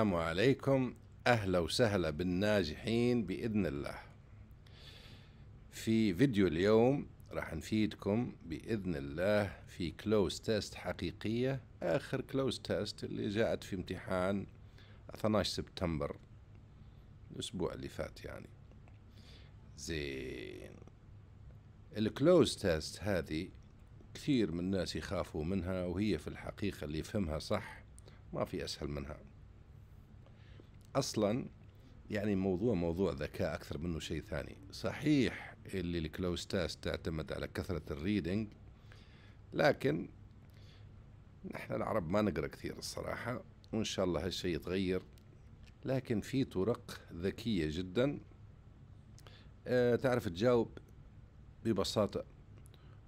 السلام عليكم أهلا وسهلا بالناجحين بإذن الله في فيديو اليوم راح نفيدكم بإذن الله في كلوز تيست حقيقية آخر كلوز تيست اللي جاءت في امتحان 12 سبتمبر الأسبوع اللي فات يعني زين الكلوز تيست هذه كثير من الناس يخافوا منها وهي في الحقيقة اللي يفهمها صح ما في أسهل منها اصلا يعني موضوع موضوع ذكاء اكثر منه شيء ثاني صحيح اللي تاست تعتمد على كثره الريدنج لكن نحن العرب ما نقرا كثير الصراحه وان شاء الله هالشيء يتغير لكن في طرق ذكيه جدا آه، تعرف تجاوب ببساطه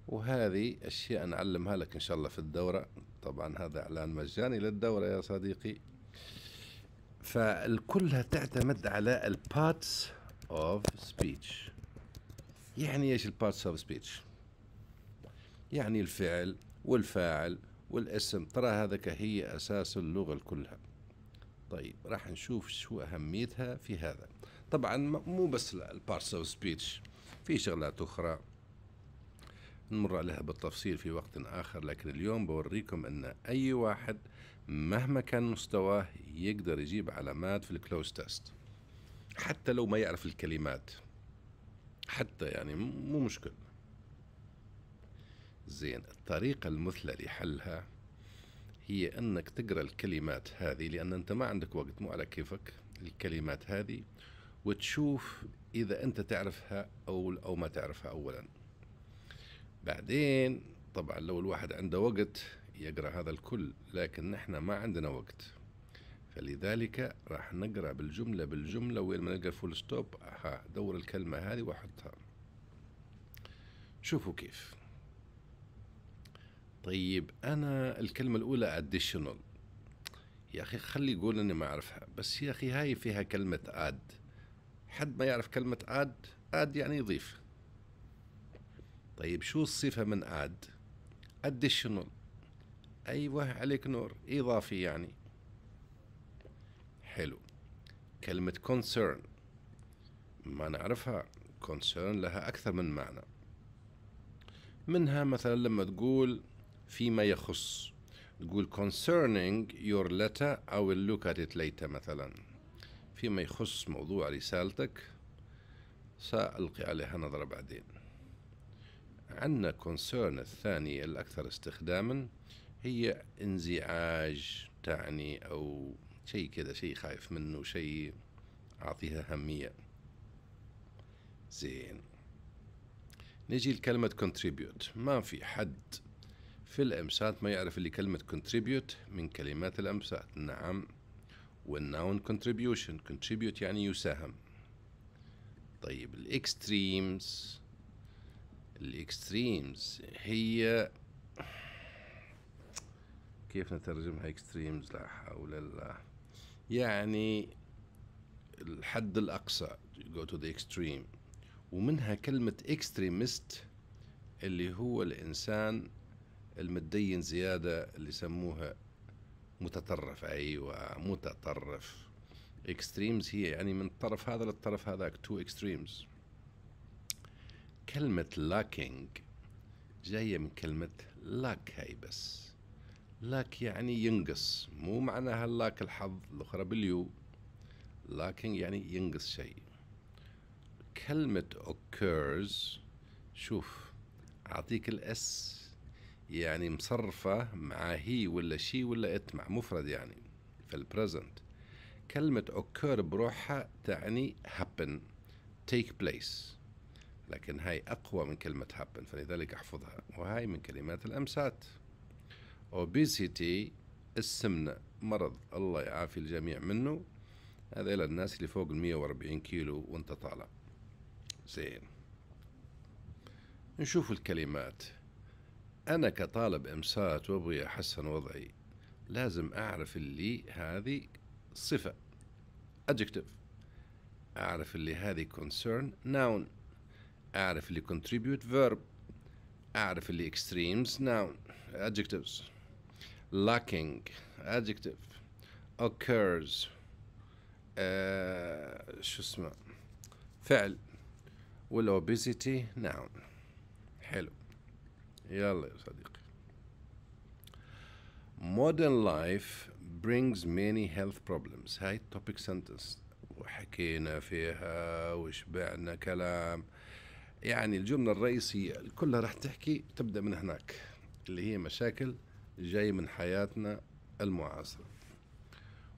وهذه اشياء نعلمها لك ان شاء الله في الدوره طبعا هذا اعلان مجاني للدوره يا صديقي فالكلها تعتمد على الباتس اوف سبيتش يعني ايش الباتس اوف سبيتش يعني الفعل والفاعل والاسم ترى هذا هي اساس اللغه كلها طيب راح نشوف شو اهميتها في هذا طبعا مو بس الباتس اوف سبيتش في شغلات اخرى نمر عليها بالتفصيل في وقت اخر لكن اليوم بوريكم ان اي واحد مهما كان مستواه يقدر يجيب علامات في الكلوز تيست حتى لو ما يعرف الكلمات حتى يعني مو مشكل زين الطريقة المثلى لحلها هي أنك تقرأ الكلمات هذه لأن أنت ما عندك وقت مو على كيفك الكلمات هذه وتشوف إذا أنت تعرفها أو أو ما تعرفها أولا بعدين طبعا لو الواحد عنده وقت يقرأ هذا الكل لكن نحن ما عندنا وقت فلذلك راح نقرأ بالجملة بالجملة وين ما نلقى فول ستوب ها دور الكلمة هذه وأحطها شوفوا كيف طيب أنا الكلمة الأولى additional يا أخي خلي يقول أني ما أعرفها بس يا أخي هاي فيها كلمة اد حد ما يعرف كلمة اد اد يعني يضيف طيب شو الصفة من اد additional أيوه عليك نور إضافي يعني حلو كلمة concern ما نعرفها concern لها أكثر من معنى منها مثلا لما تقول فيما يخص تقول concerning your letter I will look at it later مثلا فيما يخص موضوع رسالتك سألقي عليها نظرة بعدين عندنا concern الثانية الأكثر استخداما هي انزعاج تعني أو شيء كذا شيء خايف منه شيء أعطيها أهمية زين نجي لكلمة contribute ما في حد في الأمسات ما يعرف اللي كلمة contribute من كلمات الأمسات نعم والناون contribution contribute يعني يساهم طيب الاكستريمز الاكستريمز هي كيف نترجمها اكستريمز لا حول الله يعني الحد الاقصى جو تو ذا اكستريم ومنها كلمه اكستريمست اللي هو الانسان المتدين زياده اللي يسموها متطرف ايوه متطرف اكستريمز هي يعني من الطرف هذا للطرف هذاك تو اكستريمز كلمة لاكينج جاية من كلمة لاك هاي بس لاك يعني ينقص مو معناها لاك الحظ الأخرى باليو لكن يعني ينقص شيء كلمة occurs شوف أعطيك الأس يعني مصرفة مع هي ولا شي ولا ات مع مفرد يعني في البريزنت كلمة occur بروحها تعني happen take place لكن هاي أقوى من كلمة happen فلذلك أحفظها وهاي من كلمات الأمسات obesity السمنة مرض الله يعافي الجميع منه هذا إلى الناس اللي فوق المية وأربعين كيلو وانت طالع زين نشوف الكلمات أنا كطالب إمسات وأبغي أحسن وضعي لازم أعرف اللي هذه صفة adjective أعرف اللي هذه concern noun أعرف اللي contribute verb أعرف اللي extremes noun adjectives lacking adjective occurs uh, شو اسمه فعل والobesity noun حلو يلا يا صديقي modern life brings many health problems هاي topic sentence وحكينا فيها وشبعنا كلام يعني الجملة الرئيسية كلها راح تحكي تبدأ من هناك اللي هي مشاكل جاي من حياتنا المعاصرة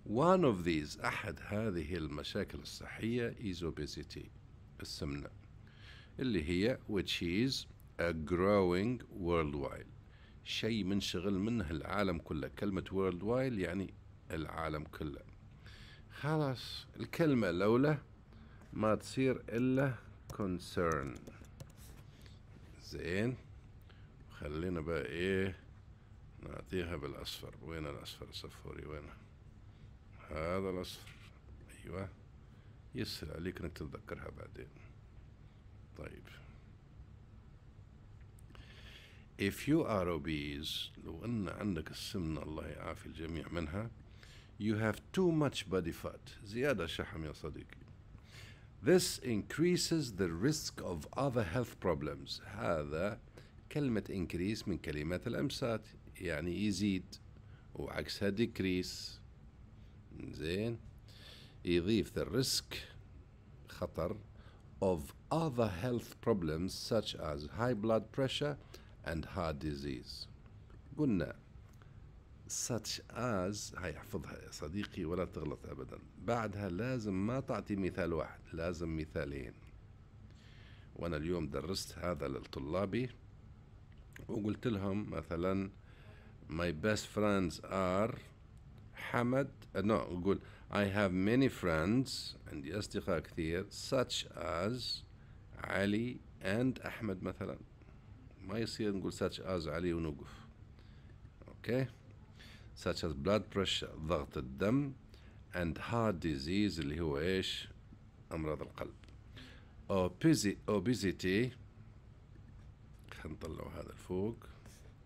One of these أحد هذه المشاكل الصحية is obesity السمنة اللي هي which is a growing worldwide شيء منشغل منه العالم كله كلمة worldwide يعني العالم كله خلاص الكلمة لولا ما تصير إلا concern زين خلينا بقى إيه نعطيها بالأصفر وين الأصفر صفوري وين هذا الأصفر أيوة يسهل عليك أنك تتذكرها بعدين طيب if you are obese لو أن عندك السمنة الله يعافي الجميع منها You have too much body fat زيادة شحم يا صديقي This increases the risk of other health problems هذا كلمة increase من كلمات الأمسات يعني يزيد وعكسها ديكريس زين يضيف the risk خطر of other health problems such as high blood pressure and heart disease قلنا such as هاي احفظها يا صديقي ولا تغلط ابدا بعدها لازم ما تعطي مثال واحد لازم مثالين وانا اليوم درست هذا لطلابي وقلت لهم مثلا My best friends are حمد uh, no قول I have many friends عندي أصدقاء كثير such as علي and أحمد مثلا ما يصير نقول such as علي ونوقف okay. such as blood pressure ضغط الدم and heart disease اللي هو ايش امراض القلب obesity خلينا نطلعوا هذا لفوق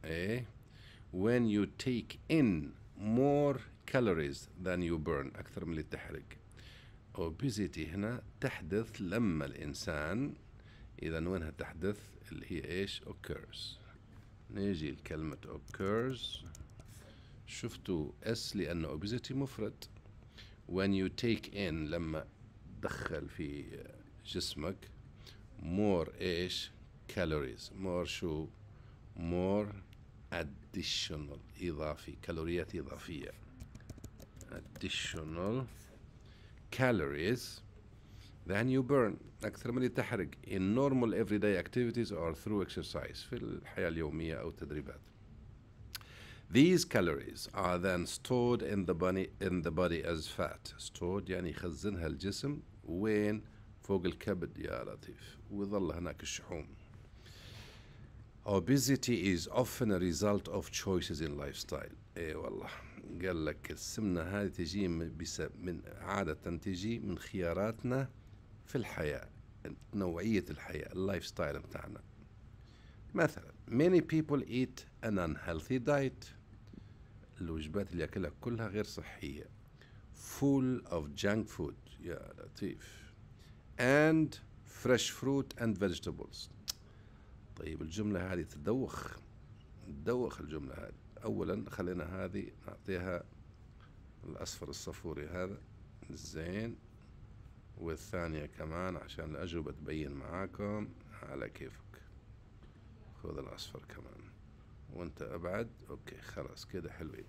ايه when you take in more calories than you burn أكثر من اللي تحرق obesity هنا تحدث لما الإنسان إذا وينها تحدث اللي هي إيش occurs نيجي لكلمة occurs شفتوا S لأنه obesity مفرد when you take in لما تدخل في جسمك more إيش calories more شو more add additional إضافي كالوريات إضافية additional calories then you burn أكثر من اللي تحرق in normal everyday activities or through exercise في الحياة اليومية أو التدريبات These calories are then stored in the body in the body as fat. Stored يعني خزنها الجسم وين؟ فوق الكبد يا لطيف ويظل هناك الشحوم. obesity is often a result of choices in lifestyle اي والله قال لك السمنه هذه تجي من عاده تجي من خياراتنا في الحياه نوعيه الحياه اللايف ستايل بتاعنا مثلا many people eat an unhealthy diet الوجبات اللي ياكلها كلها غير صحيه full of junk food يا لطيف and fresh fruit and vegetables طيب الجملة هذه تدوخ تدوخ الجملة هذه أولا خلينا هذه نعطيها الأصفر الصفوري هذا زين والثانية كمان عشان الأجوبة تبين معاكم على كيفك خذ الأصفر كمان وانت أبعد أوكي خلاص كده حلوين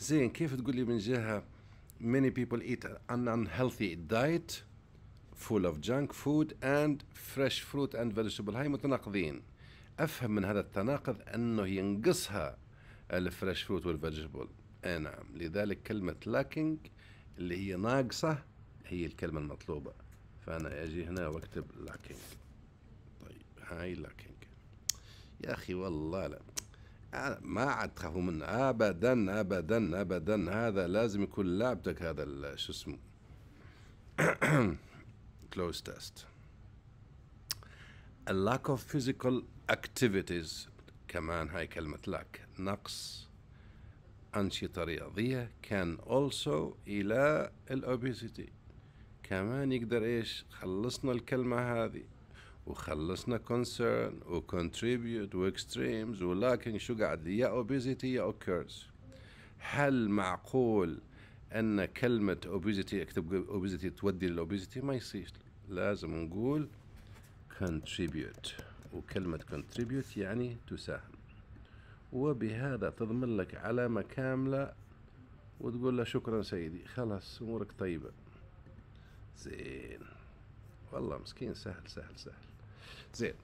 زين كيف تقول لي من جهة many people eat an unhealthy diet full of junk food and fresh fruit and vegetable هاي متناقضين افهم من هذا التناقض انه ينقصها الفريش فروت والفيجيتبل اي نعم لذلك كلمة lacking اللي هي ناقصة هي الكلمة المطلوبة فأنا أجي هنا وأكتب lacking طيب هاي lacking يا أخي والله لا ما عاد تخافوا منه أبدا أبدا أبدا هذا لازم يكون لعبتك هذا شو اسمه close test. A lack of physical activities كمان هاي كلمة lack نقص أنشطة رياضية can also إلى الأوبيسيتي كمان يقدر إيش خلصنا الكلمة هذه وخلصنا concern و contribute و extremes ولكن شو قاعد يا obesity يا occurs هل معقول ان كلمه اوبيزيتي اكتب اوبيزيتي تودي للاوبيزيتي ما يصير لازم نقول contribute وكلمه contribute يعني تساهم وبهذا تضمن لك علامه كامله وتقول له شكرا سيدي خلاص امورك طيبه زين والله مسكين سهل سهل سهل زين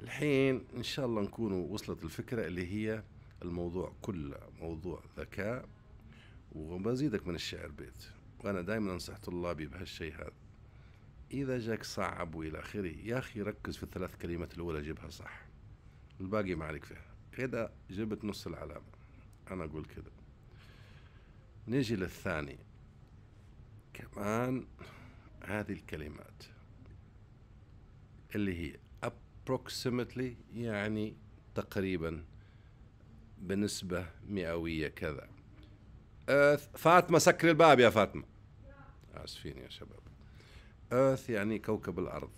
الحين ان شاء الله نكون وصلت الفكره اللي هي الموضوع كله موضوع ذكاء وبزيدك من الشعر بيت وأنا دائما أنصح طلابي بهالشيء هذا إذا جاك صعب وإلى آخره يا أخي ركز في الثلاث كلمات الأولى جيبها صح الباقي ما عليك فيها اذا جبت نص العلامة أنا أقول كذا نيجي للثاني كمان هذه الكلمات اللي هي approximately يعني تقريبا بنسبة مئوية كذا فاطمة سكر الباب يا فاطمة آسفين يا شباب أرث يعني كوكب الأرض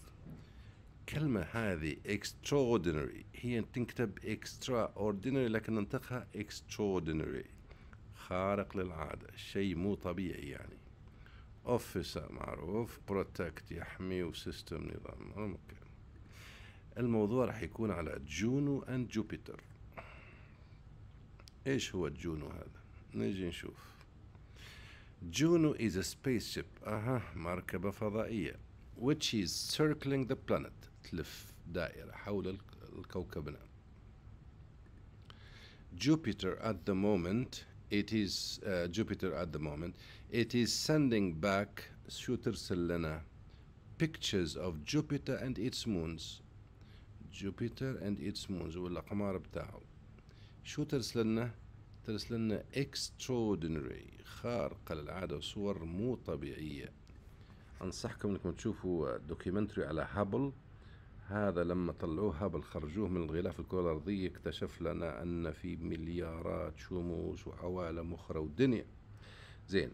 الكلمة هذه extraordinary هي تنكتب extraordinary لكن ننطقها extraordinary خارق للعادة شيء مو طبيعي يعني officer معروف protect يحمي وسيستم نظام أوكي. الموضوع راح يكون على جونو اند جوبيتر ايش هو الجونو هذا نجي نشوف جونو is a spaceship أها مركبة فضائية which is circling the planet تلف دائرة حول الكوكبنا Jupiter at the moment it is uh, Jupiter at the moment it is sending back شو ترسل لنا pictures of Jupiter and its moons Jupiter and its moons والأقمار بتاعه شو ترسل لنا ترسل لنا extraordinary خارقة للعادة وصور مو طبيعية أنصحكم أنكم تشوفوا دوكيومنتري على هابل هذا لما طلعوه هابل خرجوه من الغلاف الكرة الأرضية اكتشف لنا أن في مليارات شموس وعوالم أخرى ودنيا زين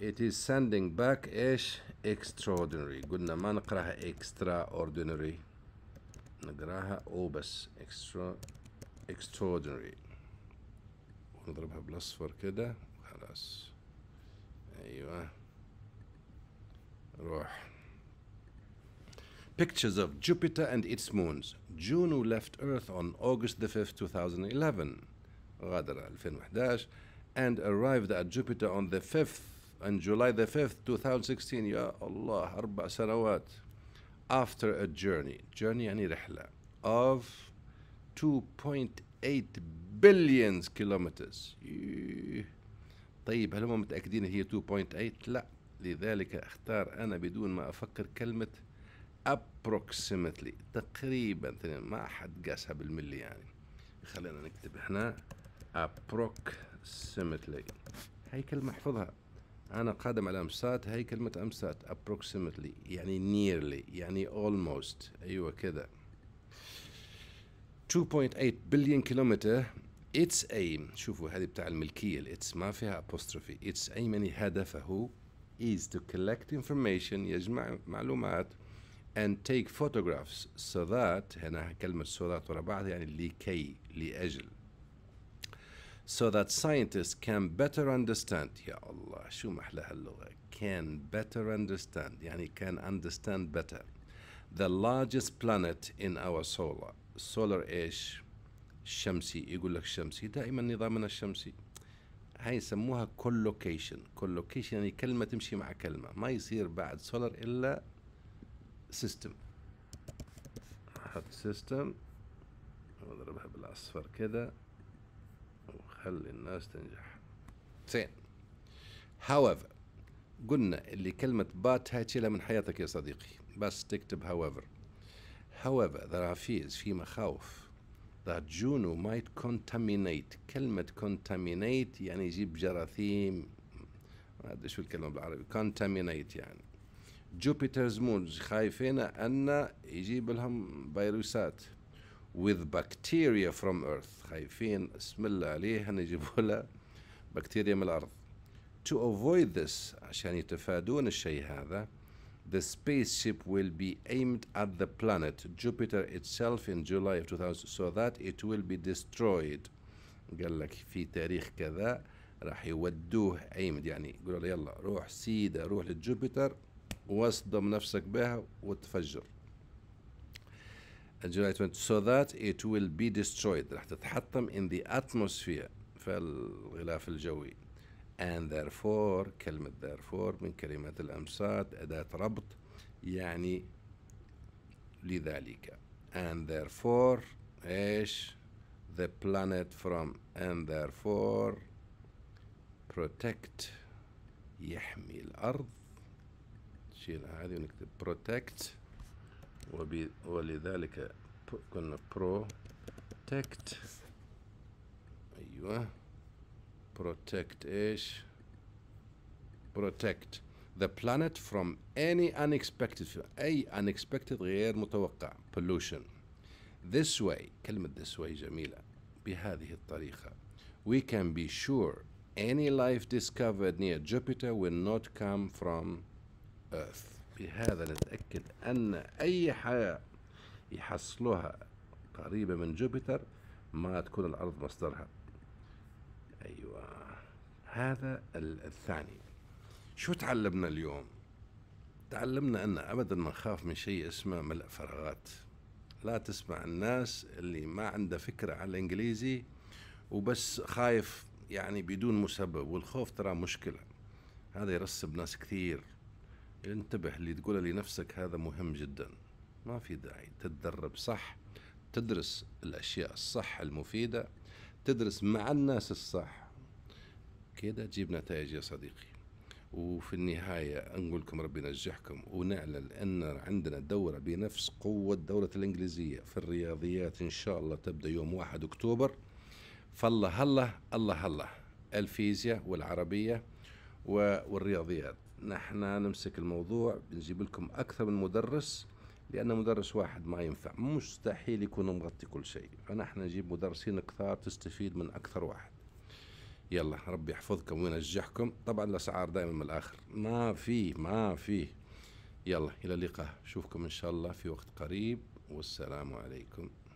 it is sending back ايش extraordinary قلنا ما نقراها extraordinary نقراها او بس extra extraordinary نضربها بالاصفر كده خلاص ايوه روح Pictures of Jupiter and its moons. Juno left Earth on August the 5th, 2011. غادر 2011 and arrived at Jupiter on the 5th on July the 5th, 2016. يا الله أربع سنوات. After a journey. Journey يعني رحلة. Of 2.8 بليونز إيه. كيلومترز طيب هل هم متأكدين هي 2.8 لا لذلك اختار انا بدون ما افكر كلمة approximately تقريبا ما حد قاسها بالملي يعني خلينا نكتب هنا approximately هاي كلمة احفظها أنا قادم على أمسات هاي كلمة أمسات approximately يعني nearly يعني almost أيوة كذا 2.8 بليون كيلومتر Its aim, شوفوا هذه بتاع الملكية. Its ما فيها ابوستروفي اتس ايم يعني هدفه is to collect information يجمع معلومات and take photographs so that هنا كلمة so that ورا بعض يعني لكي لأجل so that scientists can better understand يا الله شو محلى هاللغة can better understand يعني can understand better the largest planet in our solar solar age الشمسي يقول لك الشمسي دائما نظامنا الشمسي هاي يسموها كولوكيشن كولوكيشن يعني كلمة تمشي مع كلمة ما يصير بعد سولار إلا سيستم أحط سيستم واضربها بالأصفر كذا وخلي الناس تنجح زين however قلنا اللي كلمة بات هاي تشيلها من حياتك يا صديقي بس تكتب however however there are fears في مخاوف that Juno might contaminate كلمة contaminate يعني يجيب جراثيم ما أدري شو الكلمة بالعربي contaminate يعني Jupiter's moons خايفين أن يجيب لهم فيروسات with bacteria from earth خايفين اسم الله عليه أن يجيبوا لها بكتيريا من الأرض to avoid this عشان يتفادون الشيء هذا The spaceship will be aimed at the planet Jupiter itself in July of 2000 so that it will be destroyed قال لك في تاريخ كذا راح يودوه ايمد يعني يقولوا له يلا روح سيدة روح لجوبيتر واصدم نفسك بها وتفجر July 20 so that it will be destroyed راح تتحطم in the atmosphere في الغلاف الجوي and therefore كلمة therefore من كلمات الأمصاد أداة ربط يعني لذلك and therefore ايش the planet from and therefore protect يحمي الأرض شيل هذه ونكتب protect وبي ولذلك كنا protect أيوه protect ايش protect the planet from any unexpected أي unexpected غير متوقع pollution this way كلمة this way جميلة بهذه الطريقة we can be sure any life discovered near Jupiter will not come from Earth بهذا نتأكد أن أي حياة يحصلوها قريبة من جوبيتر ما تكون الأرض مصدرها أيوة هذا الثاني شو تعلمنا اليوم تعلمنا أن أبدا ما نخاف من شيء اسمه ملء فراغات لا تسمع الناس اللي ما عنده فكرة عن الإنجليزي وبس خايف يعني بدون مسبب والخوف ترى مشكلة هذا يرسب ناس كثير انتبه اللي تقوله لنفسك هذا مهم جدا ما في داعي تتدرب صح تدرس الأشياء الصح المفيدة تدرس مع الناس الصح كده تجيب نتائج يا صديقي وفي النهاية نقول لكم ربي ينجحكم ونعلن أن عندنا دورة بنفس قوة دورة الإنجليزية في الرياضيات إن شاء الله تبدأ يوم واحد أكتوبر فالله هلا الله هلا الفيزياء والعربية والرياضيات نحن نمسك الموضوع بنجيب لكم أكثر من مدرس لأن مدرس واحد ما ينفع مستحيل يكون مغطي كل شيء فنحن نجيب مدرسين كثار تستفيد من أكثر واحد يلا ربي يحفظكم وينجحكم طبعا الأسعار دائما من الآخر ما فيه ما فيه يلا إلى اللقاء أشوفكم إن شاء الله في وقت قريب والسلام عليكم